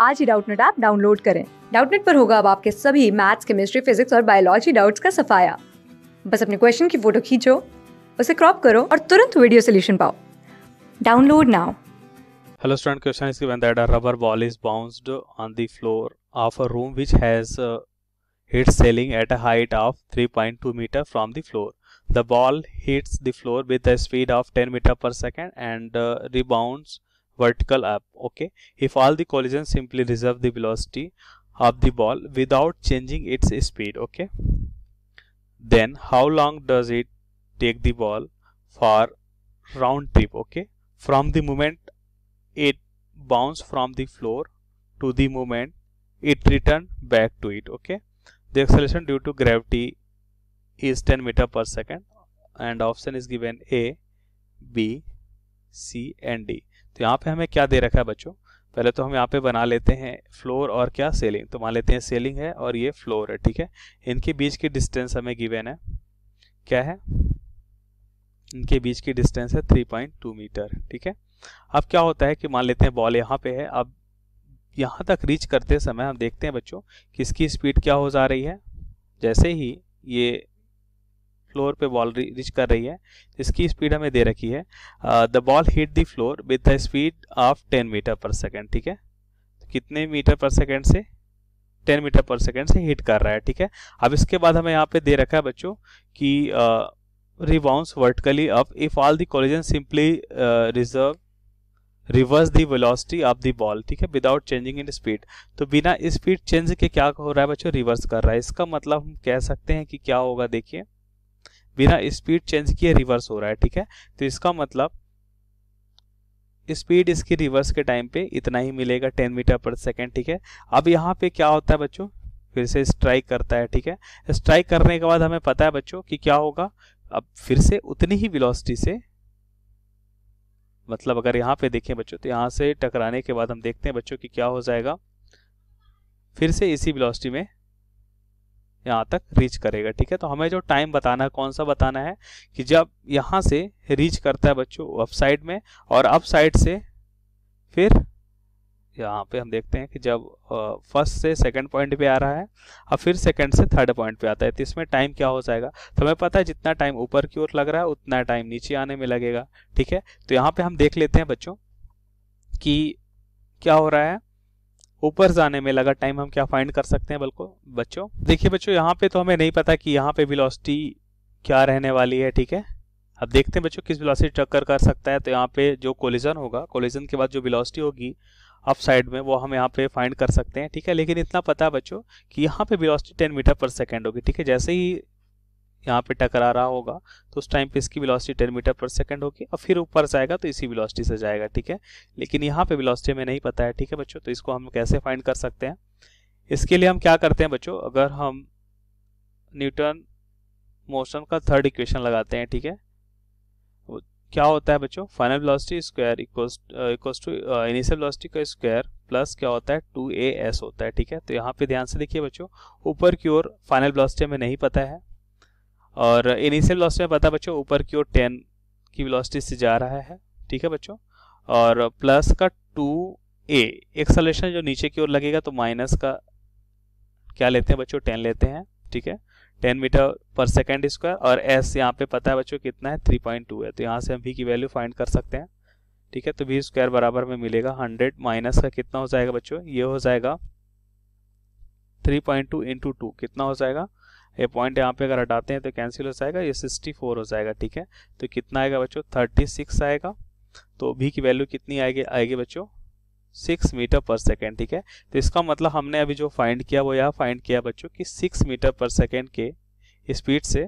आज ही Doubtnut app download करें डाउटनेट पर होगा अब आपके सभी मैथ्स केमिस्ट्री फिजिक्स और बायोलॉजी डाउट्स का सफाया बस अपने क्वेश्चन की फोटो खींचो उसे क्रॉप करो और तुरंत वीडियो सोल्यूशन पाओ download now Hello student question is given that a rubber ball is bounced on the floor of a room which has uh, hit ceiling at a height of 3.2 meter from the floor. The ball hits the floor with a speed of 10 meter per second and uh, rebounds vertical up okay if all the collisions simply reserve the velocity of the ball without changing its speed okay then how long does it take the ball for round trip okay from the moment it bounced from the floor to the moment it returned back to it okay the acceleration due to gravity is 10 meter per second and option is given a b c and d तो यहाँ पे हमें क्या दे रखा है बच्चों पहले तो हम यहाँ पे बना लेते हैं फ्लोर और क्या सेलिंग तो मान लेते हैं सेलिंग है और ये फ्लोर है ठीक है इनके बीच की डिस्टेंस हमें गिवेन है क्या है इनके बीच की डिस्टेंस है टू मीटर ठीक है अब क्या होता है कि मान लेते हैं बॉल यहाँ पे है अब यहाँ तक रीच करते समय हम देखते हैं बच्चों कि इसकी स्पीड क्या हो जा रही है जैसे ही ये फ्लोर पे बॉल रिच कर रही है इसकी स्पीड हमें दे रखी है the ball hit the floor with the speed of 10 metre per second ठीक है कितने मीटर पर सेकेंड से 10 मीटर पर सेकेंड से हिट कर रहा है ठीक है अब इसके बाद हमें यहाँ पे दे रखा है बच्चों कि rebounds vertically up if all the collision simply reserve reverse the velocity of the ball ठीक है विदाउट चेंजिंग इन स्पीड तो बिना स्पीड चेंज के क्या हो रहा है बच्चों रिवर्स कर रहा है इसका मतलब हम कह सकते हैं कि क्या होगा देखिए बिना स्पीड चेंज किए रिवर्स हो रहा है ठीक है तो इसका मतलब स्पीड इसकी रिवर्स के टाइम पे इतना ही मिलेगा 10 मीटर पर सेकेंड ठीक है अब यहाँ पे क्या होता है बच्चों फिर से स्ट्राइक करता है ठीक है स्ट्राइक करने के बाद हमें पता है बच्चों कि क्या होगा अब फिर से उतनी ही वेलोसिटी से मतलब अगर यहाँ पे देखें बच्चों तो यहाँ से टकराने के बाद हम देखते हैं बच्चों कि क्या हो जाएगा फिर से इसी वेलोसिटी में यहाँ तक रीच करेगा ठीक है तो हमें जो टाइम बताना है कौन सा बताना है कि जब यहाँ से रीच करता है बच्चों अप साइड में और अप साइड से फिर यहाँ पे हम देखते हैं कि जब फर्स्ट से सेकंड पॉइंट पे आ रहा है और फिर सेकंड से थर्ड पॉइंट पे आता है तो इसमें टाइम क्या हो जाएगा तो हमें पता है जितना टाइम ऊपर की ओर लग रहा है उतना टाइम नीचे आने में लगेगा ठीक है तो यहाँ पे हम देख लेते हैं बच्चों कि क्या हो रहा है ऊपर जाने में लगा टाइम हम क्या फाइंड कर सकते हैं बिल्कुल बच्चों देखिए बच्चों यहाँ पे तो हमें नहीं पता कि यहाँ पे वेलोसिटी क्या रहने वाली है ठीक है अब देखते हैं बच्चों किस वेलोसिटी टक्कर कर सकता है तो यहाँ पे जो कोलिजन होगा कोलिजन के बाद जो वेलोसिटी होगी अप साइड में वो हम यहाँ पे फाइंड कर सकते हैं ठीक है लेकिन इतना पता है बच्चों कि यहाँ पे वेलोसिटी 10 मीटर पर सेकेंड होगी ठीक है जैसे ही यहाँ पे टकरा रहा होगा तो उस टाइम पे इसकी velocity ten metre per second होगी और फिर ऊपर जाएगा तो इसी वेलोसिटी से जाएगा ठीक है लेकिन यहाँ पे वेलोसिटी में नहीं पता है ठीक है बच्चों तो इसको हम कैसे फाइंड कर सकते हैं इसके लिए हम क्या करते हैं बच्चों अगर हम न्यूटन मोशन का थर्ड इक्वेशन लगाते हैं ठीक है क्या होता है बच्चों final velocity square equals to initial velocity का स्क्वायर प्लस क्या होता है टू ए एस होता है ठीक है तो यहाँ पे ध्यान से देखिए बच्चों ऊपर की ओर फाइनल वेलोसिटी हमें नहीं पता है और इनिशियल वेलोसिटी में पता बच्चों ऊपर की ओर टेन की वेलोसिटी से जा रहा है ठीक है बच्चों और प्लस का टू ए एक्सलेशन जो नीचे की ओर लगेगा तो माइनस का क्या लेते हैं बच्चों टेन लेते हैं ठीक है ten metre per second square और एस यहाँ पे पता है बच्चों कितना है थ्री पॉइंट टू है तो यहाँ से हम वी की वैल्यू फाइंड कर सकते हैं ठीक है तो वी स्क्वायर बराबर में मिलेगा हंड्रेड माइनस का कितना हो जाएगा बच्चों ये हो जाएगा three point two into two कितना हो जाएगा ये पॉइंट यहाँ पे अगर हटाते हैं तो कैंसिल हो जाएगा ये सिक्सटी फोर हो जाएगा ठीक है तो कितना आएगा बच्चों थर्टी सिक्स आएगा तो भी की वैल्यू कितनी आएगी आएगी बच्चों सिक्स मीटर पर सेकेंड ठीक है तो इसका मतलब हमने अभी जो फाइंड किया वो यहाँ फाइंड किया बच्चों कि सिक्स मीटर पर सेकेंड के स्पीड से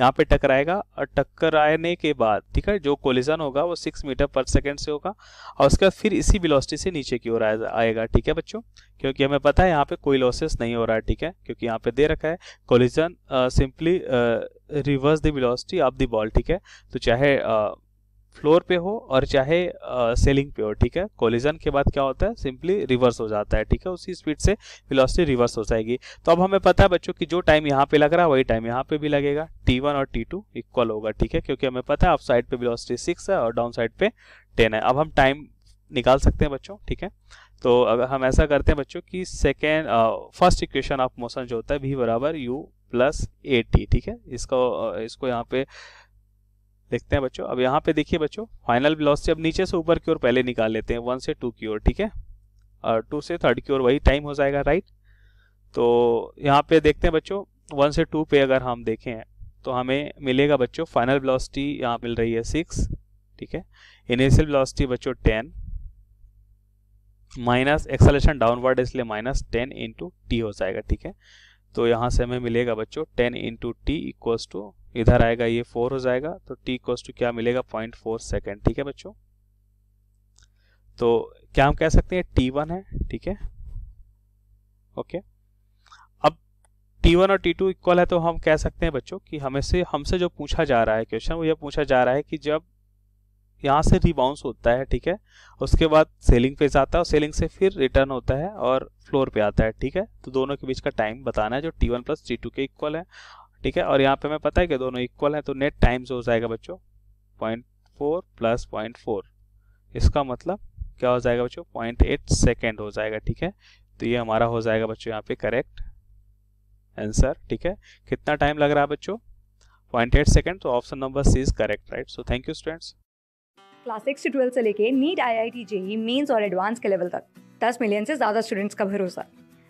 यहाँ पे टकराएगा और टकराने के बाद ठीक है जो कोलिजन होगा वो सिक्स मीटर पर सेकेंड से होगा और उसके बाद फिर इसी वेलोसिटी से नीचे की ओर आएगा ठीक है बच्चों क्योंकि हमें पता है यहाँ पे कोई लॉसेस नहीं हो रहा है ठीक है क्योंकि यहाँ पे दे रखा है collision simply reverse the velocity of the ball ठीक है तो चाहे फ्लोर पे हो और चाहे सेलिंग पे हो ठीक है कोलिजन के बाद क्या होता है सिंपली रिवर्स हो जाता है ठीक है उसी स्पीड से वेलोसिटी रिवर्स हो जाएगी तो अब हमें पता है बच्चों कि जो टाइम यहाँ पे लग रहा है वही टाइम यहाँ पे भी लगेगा टी वन और टी टू इक्वल होगा ठीक है क्योंकि हमें पता है अप साइड पे वेलोसिटी सिक्स है और डाउन साइड पे टेन है अब हम टाइम निकाल सकते हैं बच्चों ठीक है तो अगर हम ऐसा करते हैं बच्चों की second first equation of motion जो होता है वी बराबर यू प्लस ए टी ठीक है इसको इसको यहाँ पे देखते हैं बच्चों अब यहाँ पे देखिए बच्चों फाइनल वेलोसिटी अब नीचे से ऊपर की ओर पहले निकाल लेते हैं वन से टू की ओर ठीक है और टू से थर्ड की ओर वही टाइम हो जाएगा राइट तो यहाँ पे देखते हैं बच्चों वन से टू पे अगर हम देखें तो हमें मिलेगा बच्चों फाइनल ब्लॉसिटी यहाँ मिल रही है सिक्स ठीक है इनिशियल ब्लॉसिटी बच्चों टेन माइनस एक्सलेशन डाउनवर्ड इसलिए माइनस टेन इंटू टी हो जाएगा ठीक है तो यहाँ से हमें मिलेगा बच्चों ten into T equals to इधर आएगा ये फोर हो जाएगा तो टी कोस टू क्या मिलेगा पॉइंट फोर सेकेंड ठीक है बच्चों तो क्या हम कह सकते हैं टी वन है ठीक है ओके अब टी वन और टी टू इक्वल है तो हम कह सकते हैं बच्चों कि हमें से हमसे जो पूछा जा रहा है क्वेश्चन वो ये पूछा जा रहा है कि जब यहाँ से रिबाउंस होता है ठीक है उसके बाद सेलिंग पे जाता है और सेलिंग से फिर रिटर्न होता है और फ्लोर पे आता है ठीक है तो दोनों के बीच का टाइम बताना है जो T one plus T two के इक्वल है ठीक है और यहाँ पे हमें पता है कि दोनों इक्वल है तो नेट टाइम्स हो जाएगा बच्चों point four plus point four इसका मतलब क्या हो जाएगा बच्चों पॉइंट एट सेकेंड हो जाएगा ठीक है तो ये हमारा हो जाएगा बच्चों यहाँ पे करेक्ट आंसर ठीक है कितना टाइम लग रहा है बच्चों पॉइंट एट सेकेंड तो option number C is correct right so thank you students class six से ट्वेल्थ से लेके NEET I I T JEE mains और एडवांस के लेवल तक दस मिलियन से ज़्यादा स्टूडेंट्स का भरोसा